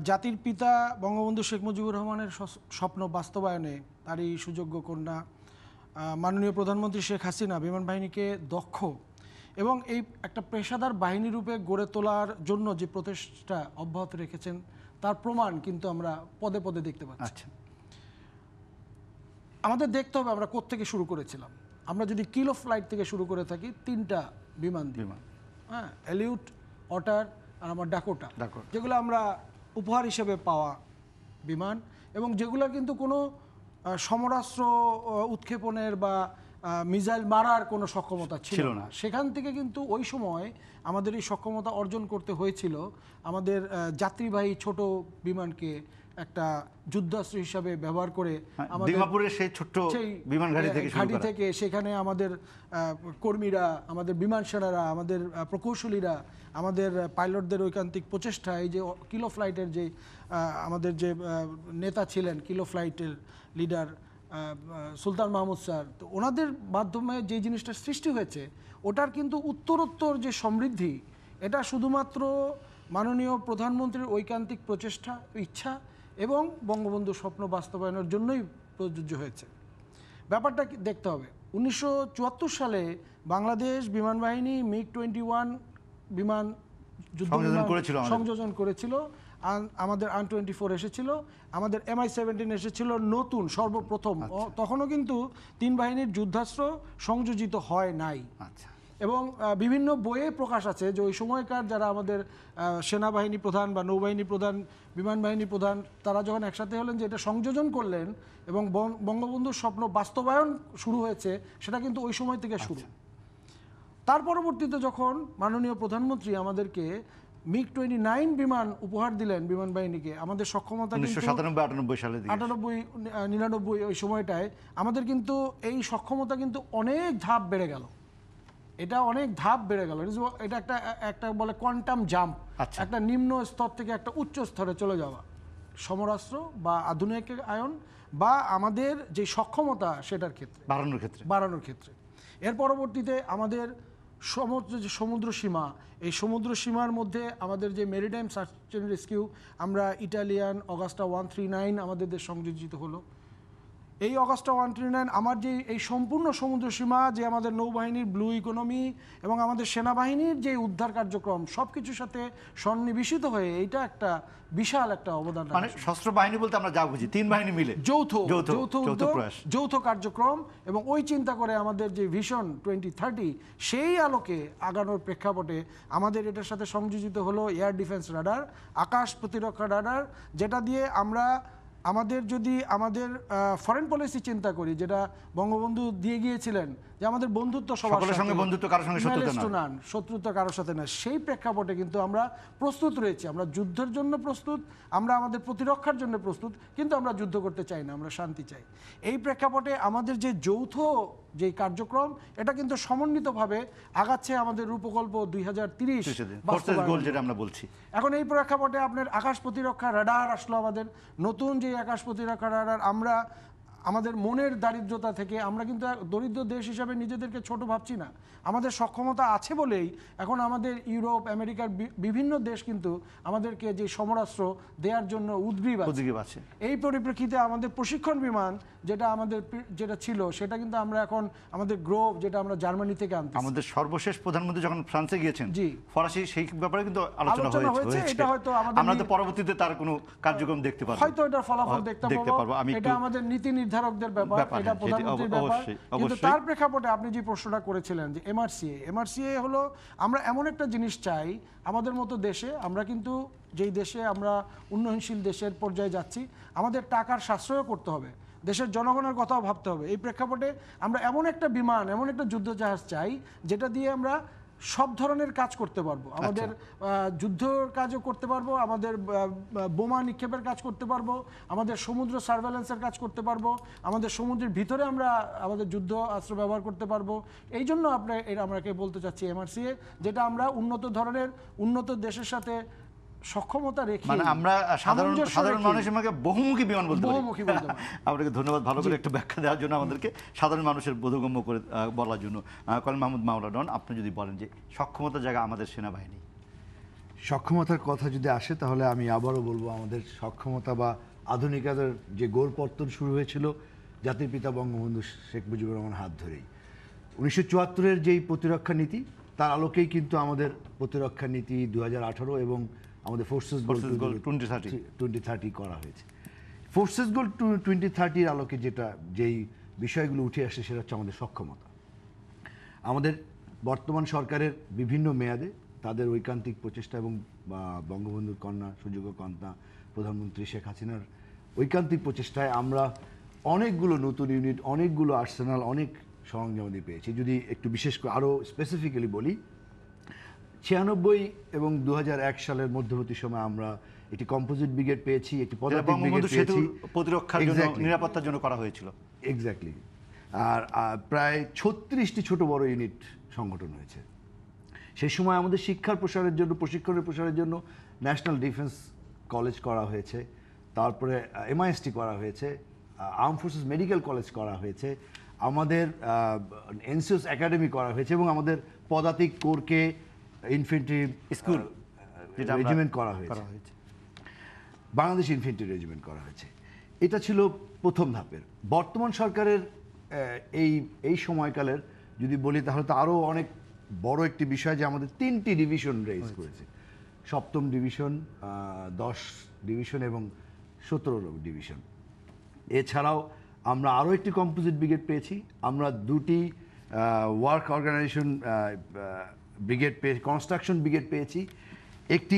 জাতির পিতা বঙ্গবন্ধু শেখ মুজিবুর রহমানের স্বপ্ন বাস্তবায়নে তারই সুযোগ্য কন্যা মাননীয় প্রধানমন্ত্রী শেখ হাসিনা বিমান বাহিনীকে দক্ষ এবং এই একটা পেশাদার বাহিনী রূপে গড়ে তোলার জন্য যে প্রচেষ্টা অব্যাহত রেখেছেন তার প্রমাণ কিন্তু আমরা পদে পদে দেখতে পাচ্ছি আচ্ছা আমাদের দেখতে হবে আমরা থেকে শুরু করেছিলাম আমরা যদি কিলো ফ্লাইট থেকে শুরু করে থাকি তিনটা বিমান বিমান হ্যাঁ অ্যালিউট অটার আর আমার ডাকোটা যেগুলো আমরা উপহার হিসেবে পাওয়া বিমান এবং যেগুলো কিন্তু কোনো সমরাস্ত্র উৎক্ষেপণের বা মিসাইল মারার কোনো সক্ষমতা ছিল না সেখান থেকে কিন্তু ওই সময় আমাদের এই সক্ষমতা অর্জন করতে হয়েছিল আমাদের যাত্রীবাহী ছোট বিমানকে একটা যুদ্ধাস্ত্র হিসাবে ব্যবহার করে হ্যাঁ, আমাদের সেই ছোট্ট বিমান ঘাঁটি থেকে থেকে সেখানে আমাদের কর্মীরা আমাদের বিমান সেনারা আমাদের প্রকৌশলীরা আমাদের পাইলটদের ঐকান্তিক প্রচেষ্টায় যে কিলো ফ্লাইটের যে আমাদের যে নেতা ছিলেন কিলো ফ্লাইটের লিডার সুলতান মাহমুদ স্যার তো ওনাদের মাধ্যমে যে জিনিসটা সৃষ্টি হয়েছে ওটার কিন্তু উত্তরোত্তর যে সমৃদ্ধি এটা শুধুমাত্র মাননীয় প্রধানমন্ত্রীর ঐকান্তিক প্রচেষ্টা ইচ্ছা এবং বঙ্গবন্ধু স্বপ্ন বাস্তবায়নের জন্যই প্রযোজ্য হয়েছে ব্যাপারটা দেখতে হবে উনিশশো সালে বাংলাদেশ বিমান বাহিনী মিগ টোয়েন্টি ওয়ান বিমান সংযোজন করেছিল আমাদের আন টোয়েন্টি ফোর এসেছিল আমাদের এমআই সেভেন্টিন এসেছিল নতুন সর্বপ্রথম আচ্ছা। তখনও কিন্তু তিন বাহিনীর যুদ্ধাস্ত্র সংযোজিত হয় নাই আচ্ছা এবং বিভিন্ন বইয়ে প্রকাশ আছে যে ওই সময়কার যারা আমাদের সেনাবাহিনী প্রধান বা নৌবাহিনী প্রধান বিমান বাহিনী প্রধান তারা যখন একসাথে হলেন যে এটা সংযোজন করলেন এবং বঙ্গবন্ধুর স্বপ্ন বাস্তবায়ন শুরু হয়েছে সেটা কিন্তু ওই সময় থেকে শুরু আচ্ছা। তার পরবর্তীতে যখন মাননীয় প্রধানমন্ত্রী আমাদেরকে মিগ টোয়েন্টি নাইন বিমান উপহার দিলেন বিমান বাহিনীকে আমাদের সক্ষমতা সাতানব্বই সালে আটানব্বই নিরানব্বই ওই সময়টায় আমাদের কিন্তু এই সক্ষমতা কিন্তু অনেক ধাপ বেড়ে গেল এটা অনেক ধাপ বেড়ে গেল এটা একটা একটা বলে কোয়ান্টাম জাম্প আচ্ছা। একটা নিম্ন স্তর থেকে একটা উচ্চ স্তরে চলে যাওয়া সমরাস্ত্র বা আধুনিক আয়ন বা আমাদের যে সক্ষমতা সেটার ক্ষেত্রে বাড়ানোর ক্ষেত্রে বাড়ানোর ক্ষেত্রে এর পরবর্তীতে আমাদের সমুদ্র যে সমুদ্র সীমা এই সমুদ্র সীমার মধ্যে আমাদের যে মেরিটাইম সার্চ রেস্কিউ আমরা Italian Agusta one three nine আমাদের সংযোজিত হলো এই অগাস্টা ওয়ান টোয়েন্টি নাইন আমার যে এই সম্পূর্ণ সমুদ্রসীমা যে আমাদের নৌবাহিনীর ব্লু ইকোনমি এবং আমাদের সেনাবাহিনীর যে উদ্ধার কার্যক্রম সব কিছুর সাথে সন্নিবেশিত হয়ে এইটা একটা বিশাল একটা অবদান মানে শস্ত্র বাহিনী বলতে আমরা যা বুঝি তিন বাহিনী মিলে যৌথ যৌথ যৌথ কার্যক্রম এবং ওই চিন্তা করে আমাদের যে ভিশন টোয়েন্টি থার্টি সেই আলোকে আগানোর প্রেক্ষাপটে আমাদের এটার সাথে সংযোজিত হলো এয়ার ডিফেন্স রাডার আকাশ প্রতিরক্ষা রাডার যেটা দিয়ে আমরা আমাদের যদি আমাদের ফরেন পলিসি চিন্তা করি যেটা বঙ্গবন্ধু দিয়ে গিয়েছিলেন যে আমাদের বন্ধুত্ব সবার সঙ্গে বন্ধুত্ব কারোর সঙ্গে শত্রুতা না শত্রুতা কারোর সাথে না সেই প্রেক্ষাপটে কিন্তু আমরা প্রস্তুত রয়েছি আমরা যুদ্ধের জন্য প্রস্তুত আমরা আমাদের প্রতিরক্ষার জন্য প্রস্তুত কিন্তু আমরা যুদ্ধ করতে চাই না আমরা শান্তি চাই এই প্রেক্ষাপটে আমাদের যে যৌথ যে কার্যক্রম এটা কিন্তু সমন্বিতভাবে আগাচ্ছে আমাদের রূপকল্প দুই হাজার তিরিশ আমরা বলছি এখন এই প্রেক্ষাপটে আপনার আকাশ প্রতিরক্ষা রাডার আসলো আমাদের নতুন যে আকাশ প্রতিরক্ষা রাডার আমরা আমাদের মনের দারিদ্রতা থেকে আমরা কিন্তু দরিদ্র দেশ হিসাবে নিজেদেরকে ছোট ভাবছি না আমাদের সক্ষমতা আছে বলেই এখন আমাদের ইউরোপ আমেরিকার বিভিন্ন দেশ কিন্তু আমাদেরকে যে সমরাস্ত্র দেওয়ার জন্য উদ্গ্রীব উদ্গ্রীব আছে এই পরিপ্রেক্ষিতে আমাদের প্রশিক্ষণ বিমান যেটা আমাদের যেটা ছিল সেটা কিন্তু আমরা এখন আমাদের গ্রোভ যেটা আমরা জার্মানি থেকে আনতে আমাদের সর্বশেষ প্রধানমন্ত্রী যখন ফ্রান্সে গিয়েছেন জি ফরাসি সেই ব্যাপারে কিন্তু আলোচনা হয়েছে এটা হয়তো আমাদের পরবর্তীতে তার কোনো কার্যক্রম দেখতে পাবো হয়তো এটা ফলাফল দেখতে পাবো এটা আমাদের নীতি নির্ধারকদের ব্যাপার এটা হ্যাঁ, প্রধানমন্ত্রীর ব্যাপার কিন্তু তার প্রেক্ষাপটে আপনি যে প্রশ্নটা করেছিলেন যে এমআরসিএ এমআরসিএ হলো আমরা এমন একটা জিনিস চাই আমাদের মতো দেশে আমরা কিন্তু যেই দেশে আমরা উন্নয়নশীল দেশের পর্যায়ে যাচ্ছি আমাদের টাকার সাশ্রয় করতে হবে দেশের জনগণের কথাও ভাবতে হবে এই প্রেক্ষাপটে আমরা এমন একটা বিমান এমন একটা যুদ্ধজাহাজ চাই যেটা দিয়ে আমরা সব ধরনের কাজ করতে পারবো আচ্ছা। আমাদের যুদ্ধ কাজও করতে পারবো আমাদের বোমা নিক্ষেপের কাজ করতে পারবো আমাদের সমুদ্র সার্ভেলেন্সের কাজ করতে পারবো আমাদের সমুদ্রের ভিতরে আমরা আমাদের যুদ্ধ অস্ত্র ব্যবহার করতে পারবো এই জন্য আপনার এটা আমাকে বলতে চাচ্ছি এমআরসিএ যেটা আমরা উন্নত ধরনের উন্নত দেশের সাথে সক্ষমতা রেখে মানে আমরা সাধারণ সাধারণ মানুষের আমাকে বহুমুখী বিমান বলতে বহুমুখী বলতে আপনাকে ধন্যবাদ ভালো করে একটু ব্যাখ্যা দেওয়ার জন্য আমাদেরকে সাধারণ মানুষের বোধগম্য করে বলার জন্য কল মাহমুদ মাওলাডন আপনি যদি বলেন যে সক্ষমতা জায়গা আমাদের সেনাবাহিনী সক্ষমতার কথা যদি আসে তাহলে আমি আবারও বলবো আমাদের সক্ষমতা বা আধুনিকতার যে গোলপত্তন শুরু হয়েছিল জাতির পিতা বঙ্গবন্ধু শেখ মুজিবুর রহমান হাত ধরেই উনিশশো চুয়াত্তরের যেই প্রতিরক্ষা নীতি তার আলোকেই কিন্তু আমাদের প্রতিরক্ষা নীতি দু এবং আমাদের forces goal twenty thirty twenty thirty করা হয়েছে ফোর্সেস গোল টোয়েন্টি থার্টির আলোকে যেটা যেই বিষয়গুলো উঠে আসে সেটা হচ্ছে আমাদের সক্ষমতা আমাদের বর্তমান সরকারের বিভিন্ন মেয়াদে তাদের ঐকান্তিক প্রচেষ্টা এবং বঙ্গবন্ধুর কন্যা সুযোগ্য কন্যা প্রধানমন্ত্রী শেখ হাসিনার ঐকান্তিক প্রচেষ্টায় আমরা অনেকগুলো নতুন ইউনিট অনেকগুলো আর্সেনাল অনেক সরঞ্জামাদি পেয়েছি যদি একটু বিশেষ করে আরও স্পেসিফিক্যালি বলি ছিয়ানব্বই এবং দু সালের মধ্যবর্তী সময় আমরা একটি কম্পোজিট ব্রিগেড পেয়েছি একটি প্রতিরক্ষার জন্য নিরাপত্তার জন্য করা হয়েছিল এক্স্যাক্টলি আর প্রায় ছত্রিশটি ছোট বড় ইউনিট সংগঠন হয়েছে সেই সময় আমাদের শিক্ষার প্রসারের জন্য প্রশিক্ষণের প্রসারের জন্য ন্যাশনাল ডিফেন্স কলেজ করা হয়েছে তারপরে এমআইএসটি করা হয়েছে আর্ম ফোর্সেস মেডিকেল কলেজ করা হয়েছে আমাদের এনসিওস একাডেমি করা হয়েছে এবং আমাদের পদাতিক কোরকে ইনফেন্ট্রি স্কুল uh, uh, যেটা রেজিমেন্ট করা হয়েছে বাংলাদেশ ইনফেন্ট্রি রেজিমেন্ট করা হয়েছে এটা ছিল প্রথম ধাপের বর্তমান সরকারের এই এই সময়কালের যদি বলি তাহলে তো আরও অনেক বড় একটি বিষয় যে আমাদের তিনটি ডিভিশন রেজ করেছে সপ্তম ডিভিশন দশ ডিভিশন এবং সতেরো ডিভিশন এছাড়াও আমরা আরও একটি কম্পোজিট ব্রিগেড পেয়েছি আমরা দুটি ওয়ার্ক অর্গানাইজেশন ব্রিগেড পেয়ে কনস্ট্রাকশন ব্রিগেড পেয়েছি একটি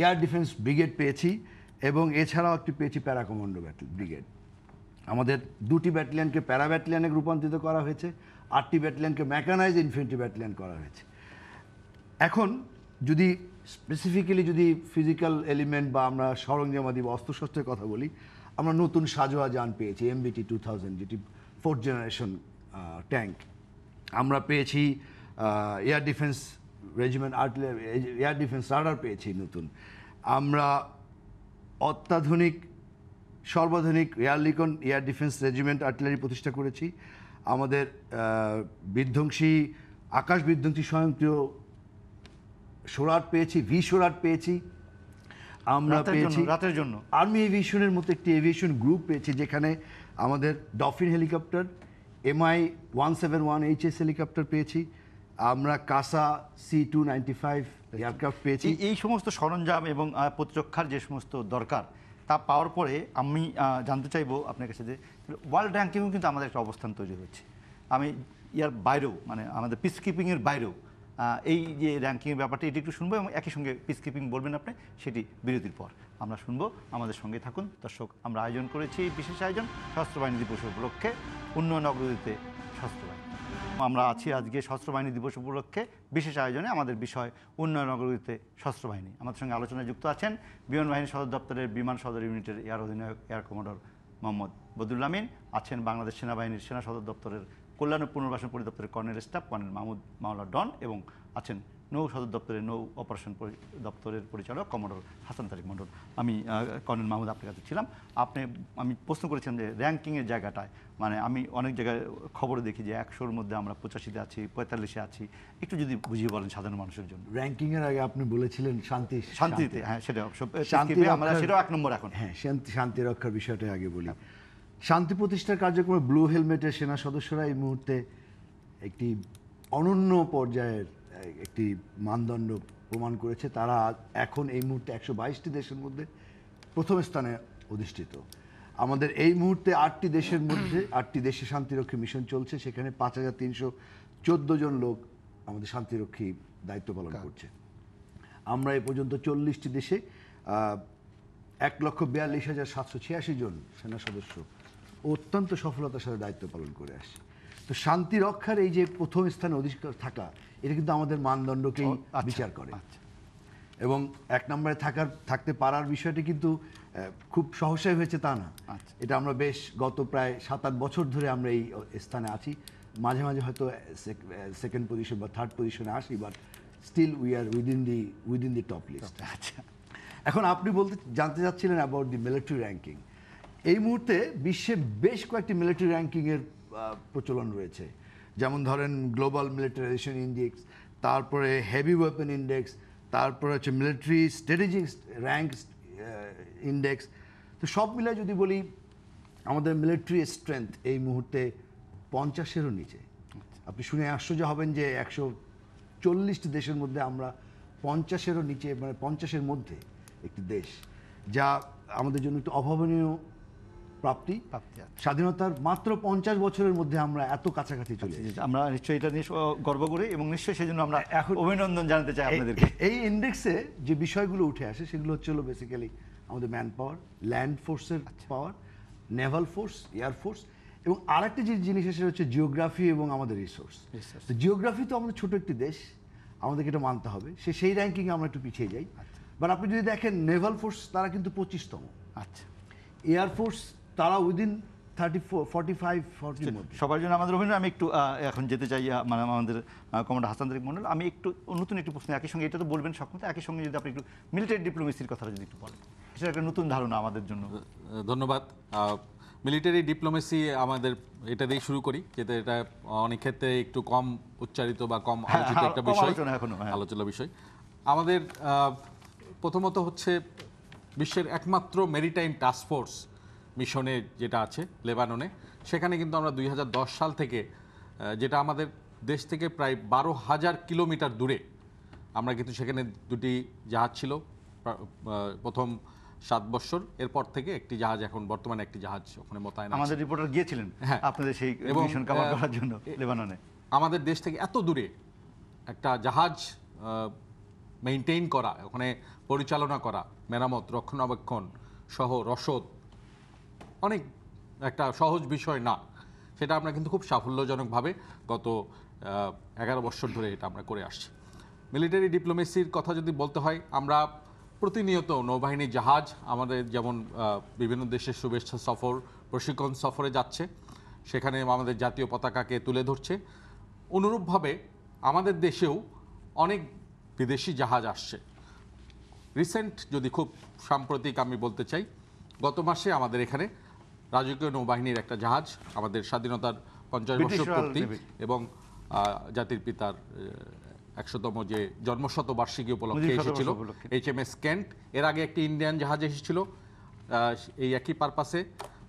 এয়ার ডিফেন্স ব্রিগেড পেয়েছি এবং এছাড়াও একটি পেয়েছি প্যারা কমান্ডো ব্রিগেড আমাদের দুটি ব্যাটালিয়ানকে প্যারা ব্যাটালিয়ানে রূপান্তরিত করা হয়েছে আটটি ব্যাটালিয়ানকে ম্যাকানাইজ ইনফেন্ট্রি ব্যাটালিয়ান করা হয়েছে এখন যদি স্পেসিফিক্যালি যদি ফিজিক্যাল এলিমেন্ট বা আমরা সরঞ্জামাদি বা অস্ত্রশস্ত্রের কথা বলি আমরা নতুন সাজোয়া যান পেয়েছি এমবিটি টু থাউজেন্ড যেটি ফোর্থ জেনারেশন ট্যাঙ্ক আমরা পেয়েছি air defence regiment artillery air defence radar পেয়েছি নতুন আমরা অত্যাধুনিক সর্বাধুনিক Oerlikon air defence regiment artillery প্রতিষ্ঠা করেছি আমাদের বিধ্বংসী আকাশ বিধ্বংসী স্বয়ংক্রিয় সোরাট পেয়েছি ভি সোরাট পেয়েছি আমরা পেয়েছি রাতের জন্য আর্মি এভিয়েশনের মতো একটি এভিয়েশন গ্রুপ পেয়েছি যেখানে আমাদের Dauphin helicopter MI one seven one HS helicopter পেয়েছি আমরা CASA C two five aircraft পেয়েছি এই সমস্ত সরঞ্জাম এবং প্রতিরক্ষার যে সমস্ত দরকার তা পাওয়ার পরে আমি জানতে চাইবো আপনার কাছে যে ওয়ার্ল্ড র্যাঙ্কিংও কিন্তু আমাদের একটা অবস্থান তৈরি হচ্ছে আমি ইয়ার বাইরেও মানে আমাদের পিস কিপিংয়ের বাইরেও এই যে র্যাঙ্কিংয়ের ব্যাপারটা এটি একটু শুনবো এবং একই সঙ্গে পিস কিপিং বলবেন আপনি সেটি বিরতির পর আমরা শুনবো আমাদের সঙ্গে থাকুন দর্শক আমরা আয়োজন করেছি এই বিশেষ আয়োজন সশস্ত্র বাহিনী দিবস উপলক্ষে উন্নয়ন অগ্রগতিতে সশস্ত্র আমরা আছি আজকে সশস্ত্র বাহিনী দিবস উপলক্ষে বিশেষ আয়োজনে আমাদের বিষয় উন্নয়ন নগরীতে সশস্ত্র বাহিনী আমাদের সঙ্গে আলোচনায় যুক্ত আছেন বিমান বাহিনী সদর দপ্তরের বিমান সদর ইউনিটের এয়ার অধিনায়ক এয়ার কমান্ডার মোহাম্মদ বদুল আমিন আছেন বাংলাদেশ সেনাবাহিনীর সেনা সদর দপ্তরের কল্যাণ পুনর্বাসন পরিদপ্তরের colonel staff colonel Mahmud Maula Don এবং আছেন নৌ সদর দপ্তরের নৌ অপারেশন দপ্তরের পরিচালক কমান্ডার হাসান তারিক মণ্ডল আমি কর্নেল মাহমুদ আপনার কাছে ছিলাম আপনি আমি প্রশ্ন করেছিলাম যে র্যাঙ্কিংয়ের জায়গাটায় মানে আমি অনেক জায়গায় খবর দেখি যে একশোর মধ্যে আমরা পঁচাশিতে আছি পঁয়তাল্লিশে আছি একটু যদি বুঝিয়ে বলেন সাধারণ মানুষের জন্য র্যাঙ্কিংয়ের আগে আপনি বলেছিলেন শান্তি শান্তিতে হ্যাঁ সেটা আমরা সেটাও এক নম্বর এখন হ্যাঁ শান্তি রক্ষার বিষয়টা আগে বলি শান্তি প্রতিষ্ঠার কার্যক্রমে ব্লু হেলমেটের সেনা সদস্যরা এই মুহূর্তে একটি অনন্য পর্যায়ের একটি মানদণ্ড প্রমাণ করেছে তারা এখন এই মুহূর্তে একশো বাইশটি দেশের মধ্যে প্রথম স্থানে অধিষ্ঠিত আমাদের এই মুহূর্তে আটটি দেশের মধ্যে আটটি দেশে শান্তিরক্ষী মিশন চলছে সেখানে পাঁচ হাজার তিনশো চোদ্দ জন লোক আমাদের শান্তিরক্ষী দায়িত্ব পালন করছে আমরা এ পর্যন্ত চল্লিশটি দেশে এক লক্ষ বিয়াল্লিশ হাজার সাতশো ছিয়াশি জন সেনা সদস্য অত্যন্ত সফলতার সাথে দায়িত্ব পালন করে আসছে তো শান্তি রক্ষার এই যে প্রথম স্থানে অধিকার থাকা এটা কিন্তু আমাদের মানদণ্ডকেই আচ্ছা, বিচার করে আচ্ছা। এবং এক নম্বরে থাকার থাকতে পারার বিষয়টি কিন্তু খুব সহসাই হয়েছে তা না আচ্ছা। এটা আমরা বেশ গত প্রায় সাত আট বছর ধরে আমরা এই স্থানে আছি মাঝে মাঝে হয়তো সেকেন্ড পজিশন বা থার্ড পজিশনে আসি but still we are within the within the top list আচ্ছা এখন আপনি বলতে জানতে চাচ্ছিলেন অ্যাবাউট দি মিলিটারি র্যাঙ্কিং এই মুহূর্তে বিশ্বে বেশ কয়েকটি মিলিটারি র্যাঙ্কিংয়ের প্রচলন রয়েছে যেমন ধরেন গ্লোবাল মিলিটারাইজেশন ইন্ডেক্স তারপরে হেভি ওয়েপন ইন্ডেক্স তারপরে হচ্ছে মিলিটারি স্ট্র্যাটেজিক র্যাঙ্ক ইন্ডেক্স তো সব মিলে যদি বলি আমাদের মিলিটারি স্ট্রেংথ এই মুহূর্তে পঞ্চাশেরও নিচে আপনি শুনে আশ্চর্য হবেন যে একশো চল্লিশটি দেশের মধ্যে আমরা পঞ্চাশেরও নিচে মানে পঞ্চাশের মধ্যে একটি দেশ যা আমাদের জন্য একটু অভাবনীয় প্রাপ্তি আচ্ছা। স্বাধীনতার মাত্র পঞ্চাশ বছরের মধ্যে আমরা এত কাছাকাছি চলে আচ্ছা, আমরা নিশ্চয়ই এটা নিয়ে গর্ব করি এবং নিশ্চয়ই সেজন্য আমরা এখন অভিনন্দন জানাতে চাই আপনাদেরকে এই ইন্ডেক্সে যে বিষয়গুলো উঠে আসে সেগুলো হচ্ছে হলো বেসিক্যালি আমাদের ম্যান পাওয়ার ল্যান্ড ফোর্সের power naval force air force এবং আরেকটা যে জিনিস সেটা হচ্ছে জিওগ্রাফি এবং আমাদের রিসোর্স তো জিওগ্রাফি তো আমাদের ছোট একটি দেশ আমাদেরকে এটা মানতে হবে সে সেই র্যাঙ্কিংয়ে আমরা একটু পিছিয়ে যাই বাট আচ্ছা। আপনি যদি দেখেন নেভাল ফোর্স তারা কিন্তু পঁচিশতম আচ্ছা এয়ার ফোর্স তারা within thirty four forty five সবার জন্য আমাদের অভিনয় আমি একটু এখন যেতে চাই মানে আমাদের কমান্ডার হাসান তারিক মন্ডল আমি একটু নতুন একটু প্রশ্ন একই সঙ্গে এটা তো বলবেন সক্ষমতা একই সঙ্গে যদি আপনি একটু মিলিটারি ডিপ্লোমেসির কথা যদি একটু বলেন সেটা একটা নতুন ধারণা আমাদের জন্য ধন্যবাদ মিলিটারি ডিপ্লোমেসি আমাদের এটা দিয়ে শুরু করি যেটা এটা অনেক ক্ষেত্রে একটু কম উচ্চারিত বা কম হ্যাঁ, আলোচিত একটা বিষয় হ্যাঁ। আলোচনা বিষয় আমাদের প্রথমত হচ্ছে বিশ্বের একমাত্র মেরিটাইম টাস্ক ফোর্স মিশনে যেটা আছে লেবাননে সেখানে কিন্তু আমরা দুই সাল থেকে যেটা আমাদের দেশ থেকে প্রায় বারো হাজার কিলোমিটার দূরে আমরা কিন্তু সেখানে দুটি জাহাজ ছিল প্রথম সাত বছর এরপর থেকে একটি জাহাজ এখন বর্তমানে একটি জাহাজ ওখানে মোতায়েন আমাদের রিপোর্টার গিয়েছিলেন হ্যাঁ আপনাদের সেই মিশন কভার করার জন্য লেবাননে আমাদের দেশ থেকে এত দূরে একটা জাহাজ মেনটেন করা ওখানে পরিচালনা করা মেরামত রক্ষণাবেক্ষণ সহ রসদ অনেক একটা সহজ বিষয় না সেটা আমরা কিন্তু খুব সাফল্যজনকভাবে গত এগারো বছর ধরে এটা আমরা করে আসছি মিলিটারি ডিপ্লোমেসির কথা যদি বলতে হয় আমরা প্রতিনিয়ত নৌবাহিনী জাহাজ আমাদের যেমন বিভিন্ন দেশের শুভেচ্ছা সফর প্রশিক্ষণ সফরে যাচ্ছে সেখানে আমাদের জাতীয় পতাকাকে তুলে ধরছে অনুরূপভাবে আমাদের দেশেও অনেক বিদেশি জাহাজ আসছে রিসেন্ট যদি খুব সাম্প্রতিক আমি বলতে চাই গত মাসে আমাদের এখানে রাজকীয় নৌবাহিনীর একটা জাহাজ আমাদের স্বাধীনতার পঞ্চাশ বছর পূর্তি এবং জাতির পিতার একশোতম যে জন্মশতবার্ষিকী উপলক্ষে এসেছিল এইচ এম এস ক্যান্ট এর আগে একটি ইন্ডিয়ান জাহাজ এসেছিল এই একই পারপাসে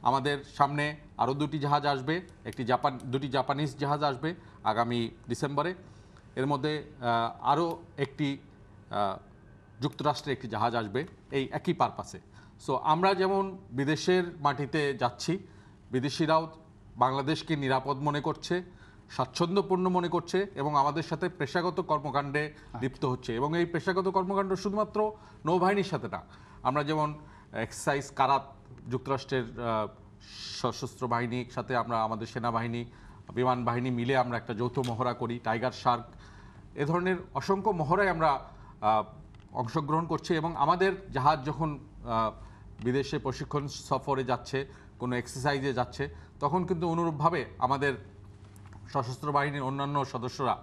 আমাদের সামনে আরও দুটি জাহাজ আসবে একটি জাপান দুটি জাপানিজ জাহাজ আসবে আগামী ডিসেম্বরে এর মধ্যে আরও একটি যুক্তরাষ্ট্রে একটি জাহাজ আসবে এই একই পারপাসে সো আমরা যেমন বিদেশের মাটিতে যাচ্ছি বিদেশিরাও বাংলাদেশকে নিরাপদ মনে করছে স্বাচ্ছন্দ্যপূর্ণ মনে করছে এবং আমাদের সাথে পেশাগত কর্মকাণ্ডে আচ্ছা। লিপ্ত হচ্ছে এবং এই পেশাগত কর্মকাণ্ড শুধুমাত্র নৌবাহিনীর সাথে না আমরা যেমন এক্সাইজ কারাত যুক্তরাষ্ট্রের সশস্ত্র বাহিনীর সাথে আমরা আমাদের সেনাবাহিনী বিমান বাহিনী মিলে আমরা একটা যৌথ মহড়া করি টাইগার শার্ক এ ধরনের অসংখ্য মহড়ায় আমরা অংশগ্রহণ করছি এবং আমাদের জাহাজ যখন বিদেশে প্রশিক্ষণ সফরে যাচ্ছে কোনো এক্সারসাইজে যাচ্ছে তখন কিন্তু অনুরূপভাবে আমাদের সশস্ত্র বাহিনীর অন্যান্য সদস্যরা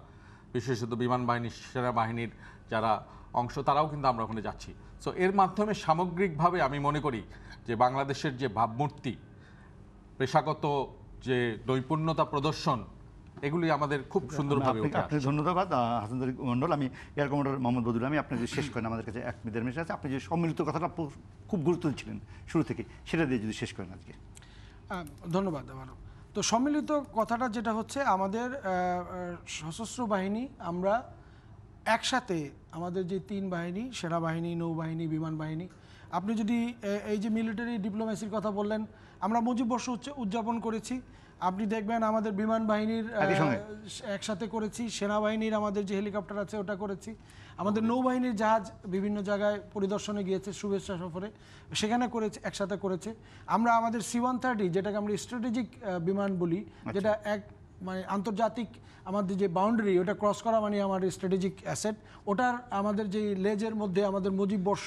বিশেষত বিমান বাহিনী সেনাবাহিনীর যারা অংশ তারাও কিন্তু আমরা ওখানে যাচ্ছি সো এর মাধ্যমে সামগ্রিকভাবে আমি মনে করি যে বাংলাদেশের যে ভাবমূর্তি পেশাগত যে নৈপুণ্যতা প্রদর্শন এগুলি আমাদের খুব সুন্দরভাবে আপনি ধন্যবাদ হাসান তরিক মন্ডল আমি এয়ার কমান্ডার মোহাম্মদ বদুল আমি আপনাকে শেষ করেন আমাদের কাছে এক মিনিটের মেশে আছে আপনি যে সম্মিলিত কথাটা খুব গুরুত্ব দিচ্ছিলেন শুরু থেকে সেটা দিয়ে যদি শেষ করেন আজকে ধন্যবাদ আবারও তো সম্মিলিত কথাটা যেটা হচ্ছে আমাদের সশস্ত্র বাহিনী আমরা একসাথে আমাদের যে তিন বাহিনী সেনাবাহিনী নৌবাহিনী বিমান বাহিনী আপনি যদি এই যে মিলিটারি ডিপ্লোমেসির কথা বললেন আমরা মুজিব বর্ষ উদযাপন করেছি আপনি দেখবেন আমাদের বিমান বাহিনীর একসাথে করেছি সেনাবাহিনীর আমাদের যে হেলিকপ্টার আছে ওটা করেছি আমাদের নৌবাহিনীর জাহাজ বিভিন্ন জায়গায় পরিদর্শনে গিয়েছে শুভেচ্ছা সফরে সেখানে করেছে একসাথে করেছে আমরা আমাদের সি ওয়ান থার্টি যেটাকে আমরা স্ট্র্যাটেজিক বিমান বলি আচ্ছা। যেটা এক মানে আন্তর্জাতিক আমাদের যে বাউন্ডারি ওটা ক্রস করা মানে আমার স্ট্র্যাটেজিক অ্যাসেট ওটার আমাদের যে লেজের মধ্যে আমাদের মুজিব বর্ষ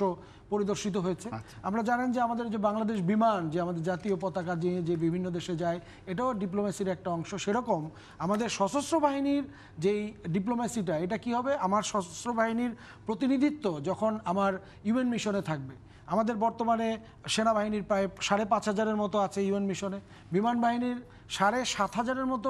পরিদর্শিত হয়েছে আচ্ছা। আমরা জানেন যে আমাদের যে বাংলাদেশ বিমান যে আমাদের জাতীয় পতাকা নিয়ে যে বিভিন্ন দেশে যায় এটাও ডিপ্লোমেসির একটা অংশ সেরকম আমাদের সশস্ত্র বাহিনীর যেই ডিপ্লোমেসিটা এটা কি হবে আমার সশস্ত্র বাহিনীর প্রতিনিধিত্ব যখন আমার ইউএন মিশনে থাকবে আমাদের বর্তমানে সেনাবাহিনীর প্রায় সাড়ে পাঁচ হাজারের মতো আছে ইউএন মিশনে বিমান বাহিনীর সাড়ে সাত হাজারের মতো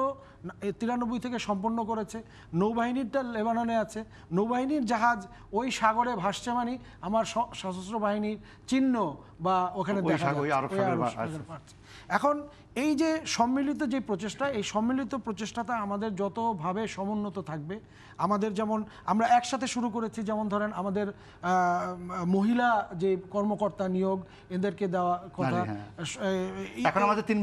তিরানব্বই থেকে সম্পন্ন করেছে নৌবাহিনীরটা লেবাননে আছে নৌবাহিনীর জাহাজ ওই সাগরে ভাসছে মানে আমার সশস্ত্র বাহিনীর চিহ্ন বা ওখানে আচ্ছা। এখন এই যে সম্মিলিত যে প্রচেষ্টা এই সম্মিলিত প্রচেষ্টাটা আমাদের যতভাবে সমুন্নত থাকবে আমাদের যেমন আমরা একসাথে শুরু করেছি যেমন ধরেন আমাদের মহিলা যে কর্মকর্তা নিয়োগ এদেরকে দেওয়া কথা হ্যাঁ। তিন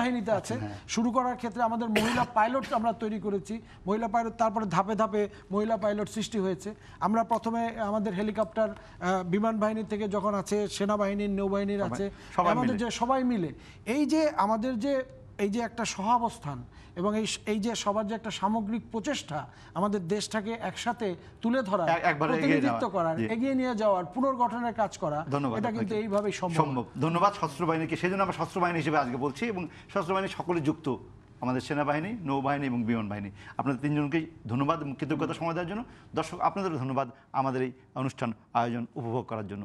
বাহিনীতে আচ্ছা, আছে হ্যাঁ। শুরু করার ক্ষেত্রে আমাদের মহিলা মহিলা পাইলট আমরা তৈরি করেছি মহিলা পাইলট তারপরে ধাপে ধাপে মহিলা পাইলট সৃষ্টি হয়েছে আমরা প্রথমে আমাদের হেলিকপ্টার বিমান বাহিনী থেকে যখন আছে সেনাবাহিনীর নৌবাহিনীর আছে আমাদের যে সবাই মিলে এই যে আমাদের যে এই যে একটা সহাবস্থান এবং এই এই যে সবার যে একটা সামগ্রিক প্রচেষ্টা আমাদের দেশটাকে একসাথে তুলে ধরা প্রতিনিধিত্ব করার এগিয়ে নিয়ে যাওয়ার পুনর্গঠনের কাজ করা এটা কিন্তু এইভাবেই সম্ভব ধন্যবাদ সশস্ত্র বাহিনীকে সেই জন্য আমরা সশস্ত্র বাহিনী হিসেবে আজকে বলছি এবং সশস্ত্র বাহিনী সকলে যুক্ত আমাদের সেনাবাহিনী নৌবাহিনী এবং বিমান বাহিনী আপনাদের তিনজনকেই ধন্যবাদ এবং কৃতজ্ঞতা সময় দেওয়ার জন্য দর্শক আপনাদেরও ধন্যবাদ আমাদের এই অনুষ্ঠান আয়োজন উপভোগ করার জন্য